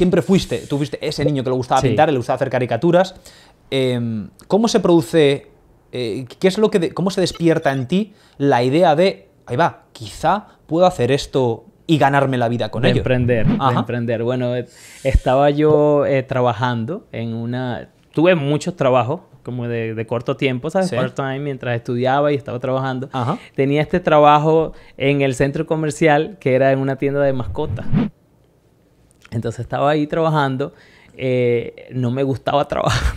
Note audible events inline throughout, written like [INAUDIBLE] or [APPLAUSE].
siempre fuiste, tú ese niño que le gustaba pintar, le gustaba hacer caricaturas. Em, ¿Cómo se produce, eh, qué es lo que, cómo se despierta en ti la idea de, ahí va, quizá puedo hacer esto y ganarme la vida con de ello? Emprender, emprender. Bueno, eh, estaba yo eh, trabajando en una, tuve muchos trabajos como de, corto tiempo, ¿sabes? Part-time, mientras estudiaba y estaba trabajando. Tenía este trabajo en el centro comercial que era en una tienda de mascotas. Entonces estaba ahí trabajando, eh, no me gustaba trabajar.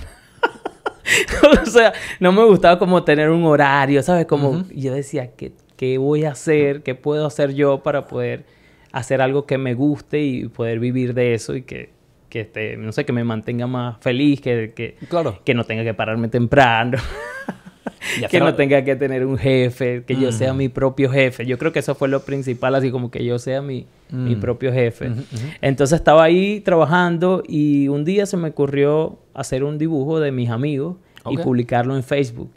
[LAUGHS] o sea, no me gustaba como tener un horario, ¿sabes? Como yo decía, ¿qué, ¿qué voy a hacer? ¿Qué puedo hacer yo para poder hacer algo que me guste y poder vivir de eso y que que no sé, que me mantenga más feliz, que, que no tenga que pararme temprano que no tenga que tener un jefe, que yo sea mi propio jefe. Yo creo que eso fue lo principal, así como que yo sea mi, mm. propio jefe. Entonces estaba ahí trabajando y un día se me ocurrió hacer un dibujo de mis amigos y publicarlo en Facebook.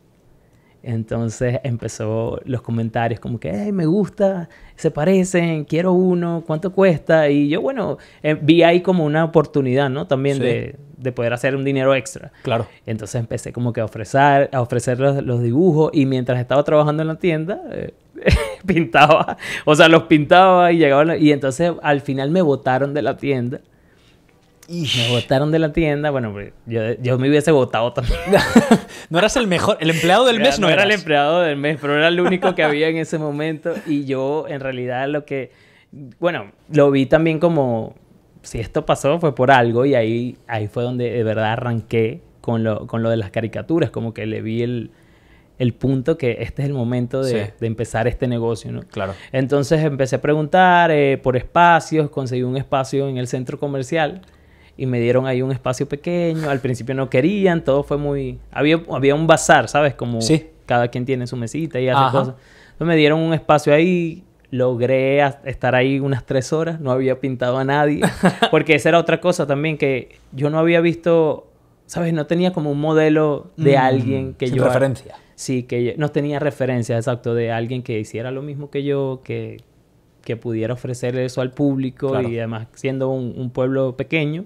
Entonces empezó los comentarios como que, me gusta, se parecen, quiero uno, ¿cuánto cuesta? Y yo, bueno, eh, vi ahí como una oportunidad, ¿no? También de, de, poder hacer un dinero extra. Claro. Entonces empecé como que a ofrecer, a ofrecer los, dibujos y mientras estaba trabajando en la tienda, eh, [LAUGHS] pintaba, o sea, los pintaba y llegaba, y entonces al final me botaron de la tienda me botaron de la tienda. Bueno, pues, yo, yo me hubiese votado también. [LAUGHS] no eras el mejor, el empleado del mes no, era el empleado del mes, pero era el único que había en ese momento. Y yo, en realidad, lo que. Bueno, lo vi también como. Si esto pasó fue por algo. Y ahí, ahí fue donde de verdad arranqué con lo, con lo de las caricaturas. Como que le vi el, punto que este es el momento de, empezar este negocio, ¿no? Claro. Entonces empecé a preguntar eh, por espacios, conseguí un espacio en el centro comercial y me dieron ahí un espacio pequeño. Al principio no querían, todo fue muy... Había, había un bazar, ¿sabes? Como cada quien tiene su mesita y hace cosas. Entonces me dieron un espacio ahí, logré estar ahí unas tres horas, no había pintado a nadie, [LAUGHS] porque esa era otra cosa también que yo no había visto, ¿sabes? No tenía como un modelo de mm, alguien que yo... referencia. Sí, que no tenía referencia, exacto, de alguien que hiciera lo mismo que yo, que que pudiera ofrecer eso al público y además siendo un, pueblo pequeño.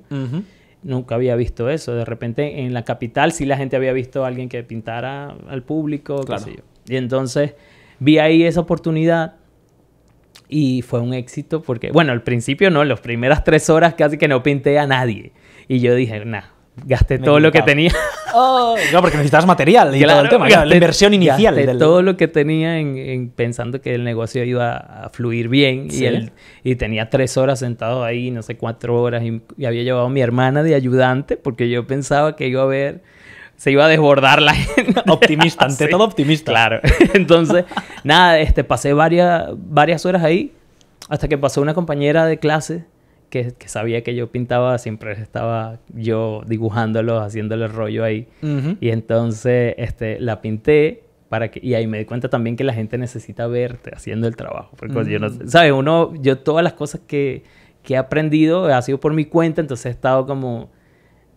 Nunca había visto eso. De repente en la capital sí la gente había visto a alguien que pintara al público, claro. qué sé yo. Y entonces vi ahí esa oportunidad y fue un éxito porque, bueno, al principio no, las primeras tres horas casi que no pinté a nadie. Y yo dije, nada gasté todo lo que tenía. Oh. no, porque necesitabas material y todo el tema, la inversión inicial. Gasté todo lo que tenía en, pensando que el negocio iba a fluir bien y, el, y tenía tres horas sentado ahí, no sé, cuatro horas y, había llevado a mi hermana de ayudante porque yo pensaba que iba a ver se iba a desbordar la gente. [LAUGHS] Optimista, ante todo optimista. Claro. [LAUGHS] Entonces, nada, este, pasé varias, varias horas ahí hasta que pasó una compañera de clase que, sabía que yo pintaba, siempre estaba yo dibujándolos, haciéndole rollo ahí. Y entonces este, la pinté para que, y ahí me di cuenta también que la gente necesita verte haciendo el trabajo. Porque pues, yo no, mm. ¿sabes? Uno, yo todas las cosas que, he aprendido ha sido por mi cuenta, entonces he estado como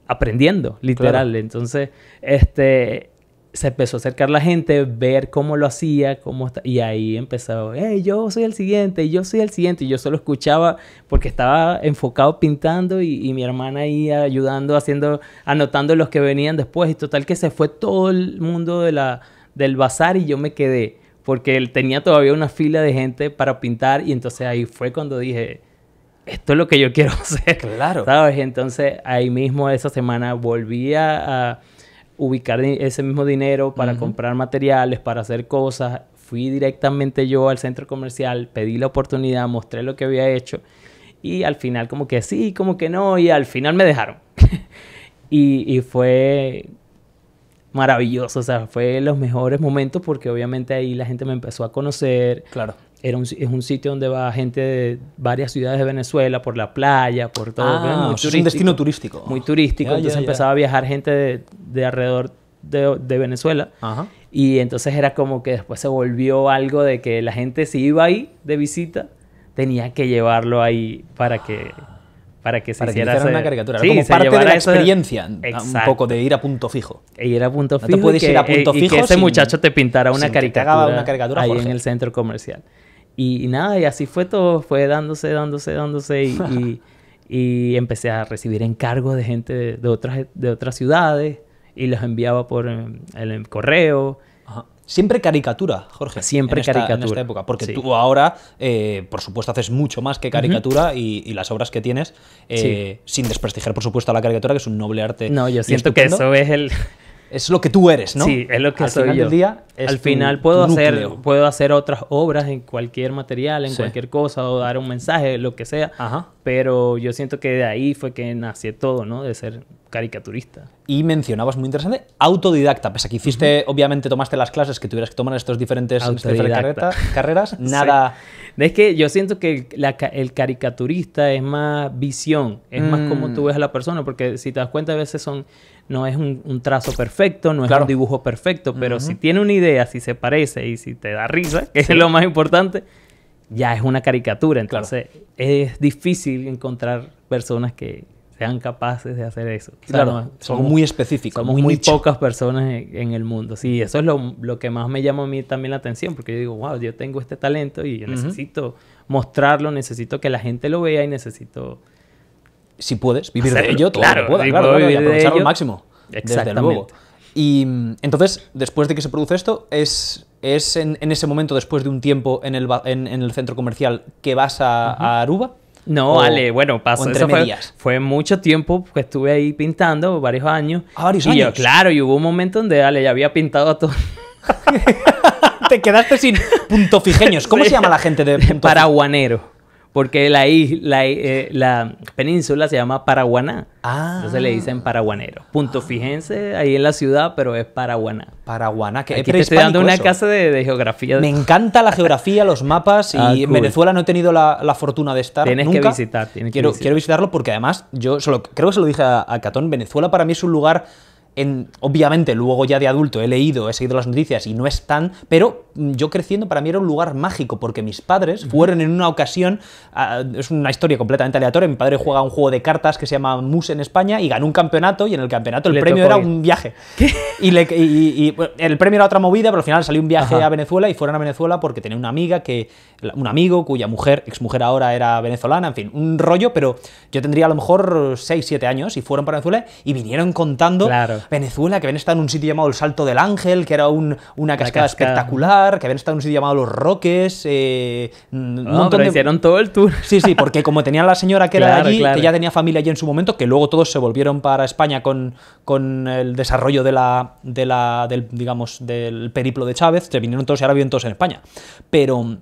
aprendiendo, literal. Entonces, este, se empezó a acercar la gente, ver cómo lo hacía, cómo está, y ahí empezó, hey, yo soy el siguiente, yo soy el siguiente, y yo solo escuchaba porque estaba enfocado pintando y, mi hermana iba ayudando, haciendo, anotando los que venían después, y total que se fue todo el mundo de la, del bazar y yo me quedé, porque él tenía todavía una fila de gente para pintar, y entonces ahí fue cuando dije, esto es lo que yo quiero [LAUGHS] hacer, claro. ¿sabes? Entonces ahí mismo esa semana volví a ubicar ese mismo dinero para comprar materiales, para hacer cosas. Fui directamente yo al centro comercial, pedí la oportunidad, mostré lo que había hecho y al final como que sí, como que no y al final me dejaron. [LAUGHS] y, fue maravilloso, o sea, fue los mejores momentos porque obviamente ahí la gente me empezó a conocer. Claro. Era un, es un sitio donde va gente de varias ciudades de Venezuela, por la playa, por todo. Ah, es un destino turístico. Muy turístico. Entonces empezaba a viajar gente de de alrededor de, Venezuela. Y entonces era como que después se volvió algo de que la gente si iba ahí de visita, tenía que llevarlo ahí para que para que se hiciera una caricatura como parte de la experiencia un poco de ir a punto fijo e ir a punto fijo que ese muchacho te pintara una caricatura, ahí en el centro comercial y, nada y así fue todo fue dándose dándose dándose y, [LAUGHS] empecé a recibir encargos de gente otras de otras ciudades y los enviaba por eh, el eh, correo. Siempre caricatura, Jorge. Siempre caricatura. esta época, porque tú ahora, eh, por supuesto, haces mucho más que caricatura y, las obras que tienes, sin desprestigiar, por supuesto, a la caricatura, que es un noble arte. No, yo siento que eso es el. Es lo que tú eres, ¿no? Sí, es lo que Al soy día, Al final puedo hacer, puedo hacer otras obras en cualquier material, en cualquier cosa, o dar un mensaje, lo que sea. Pero yo siento que de ahí fue que nació todo, ¿no? De ser caricaturista. Y mencionabas muy interesante, autodidacta, pese a que hiciste, obviamente tomaste las clases que tuvieras que tomar en estas diferentes, este carreras, [LAUGHS] nada... Es que yo siento que el, caricaturista es más visión, es más como mm. tú ves a la persona, porque si te das cuenta a veces son... No es un, trazo perfecto, no es un dibujo perfecto, pero si tiene una idea, si se parece y si te da risa, que es lo más importante, ya es una caricatura. Entonces es difícil encontrar personas que, sean capaces de hacer eso. claro, muy específicos. Somos muy, pocas personas en, el mundo. Sí, eso es lo, que más me llama a mí también la atención, porque yo digo, wow, yo tengo este talento y yo necesito mostrarlo, necesito que la gente lo vea y necesito... Si puedes vivir de ello, claro, claro, y aprovecharlo al máximo. Exactamente. Y entonces, después de que se produce esto, es, en, ese momento, después de un tiempo en el, en, el centro comercial, que vas a Aruba. No, vale, bueno, pasó. Eso fue, fue, mucho tiempo que estuve ahí pintando, varios años. Ah, varios y claro, y hubo un momento donde, dale, ya había pintado a todo. [LAUGHS] Te quedaste sin [LAUGHS] puntofijeños. ¿Cómo se llama la gente de [LAUGHS] Paraguanero. Porque la, la, eh, la península se llama Paraguaná. Ah. Entonces le dicen paraguanero. Punto ah. fíjense ahí en la ciudad, pero es Paraguaná. Paraguaná, que te estoy dando una casa de, geografía. Me encanta la geografía, los mapas y en [LAUGHS] ah, Venezuela no he tenido la, fortuna de estar. Tienes que visitar, tienes quiero, que Quiero visitarlo porque además, yo creo que se lo dije a, Catón, Venezuela para mí es un lugar en, obviamente, luego ya de adulto he leído, he seguido las noticias y no es tan, pero yo creciendo para mí era un lugar mágico, porque mis padres fueron en una ocasión, ah, es una historia completamente aleatoria, mi padre juega un juego de cartas que se llama Mus en España y ganó un campeonato y en el campeonato el premio era un viaje. Y, el premio era otra movida, pero al final salió un viaje a Venezuela y fueron a Venezuela porque tenía una amiga que, un amigo cuya mujer, exmujer ahora era venezolana, en fin, un rollo, pero yo tendría a lo mejor 6, 7 años y fueron para Venezuela y vinieron contando Venezuela, que ven está en un sitio llamado el Salto del Ángel, que era una cascada. espectacular que habían estado en un sitio llamado Los Roques. Eh, no, hicieron todo el tour. Sí, sí, porque como tenía la señora que era allí, que ya tenía familia allí en su momento, que luego todos se volvieron para España con, con el desarrollo de la, de la, del, digamos, del periplo de Chávez, se vinieron todos y ahora viven todos en España. Pero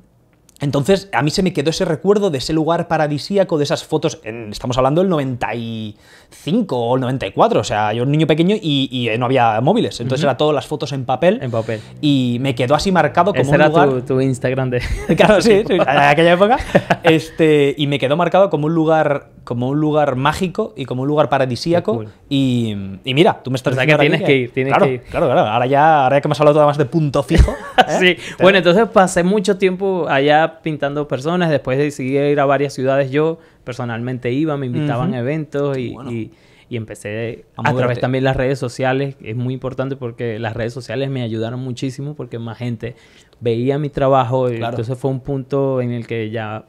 entonces, a mí se me quedó ese recuerdo de ese lugar paradisíaco, de esas fotos, estamos hablando del 95 o el 94, o sea, yo era un niño pequeño y, eh, no había móviles, entonces era eran todas las fotos en papel. En papel. Y me quedó así marcado como un era lugar... Tu, tu Instagram de... [LAUGHS] claro, [LAUGHS] sí, en aquella época. Este, y me quedó marcado como un lugar como un lugar mágico y como un lugar paradisíaco. Y, mira, tú me estás diciendo que tienes que, ir, tienes claro, que Claro, claro, ahora ya, ahora ya que hemos hablado más de punto fijo. [LAUGHS] sí, ¿eh? bueno, entonces pasé mucho tiempo allá pintando personas, después decidí ir a varias ciudades yo, personalmente iba, me invitaban a eventos y, y, empecé a, a través también las redes sociales, es muy importante porque las redes sociales me ayudaron muchísimo porque más gente veía mi trabajo, entonces fue un punto en el que ya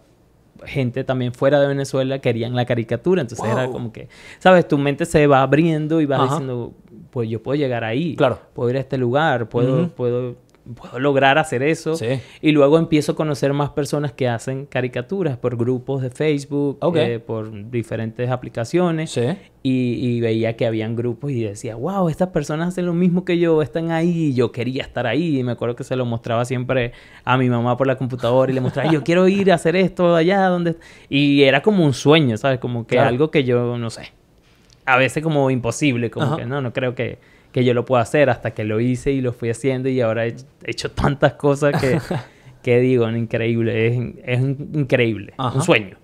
gente también fuera de Venezuela querían la caricatura. Entonces era como que, ¿sabes? Tu mente se va abriendo y va diciendo, pues yo puedo llegar ahí. Claro. Puedo ir a este lugar, puedo, puedo puedo lograr hacer eso. Y luego empiezo a conocer más personas que hacen caricaturas por grupos de Facebook, eh, por diferentes aplicaciones. Y, veía que habían grupos y decía, wow, estas personas hacen lo mismo que yo, están ahí, y yo quería estar ahí. Y me acuerdo que se lo mostraba siempre a mi mamá por la computadora y le mostraba, yo quiero ir a hacer esto allá donde... Y era como un sueño, ¿sabes? Como que algo que yo, no sé, a veces como imposible, como que no, no creo que que yo lo puedo hacer hasta que lo hice y lo fui haciendo y ahora he hecho tantas cosas que, [LAUGHS] que digo, increíble, es, es increíble, un sueño.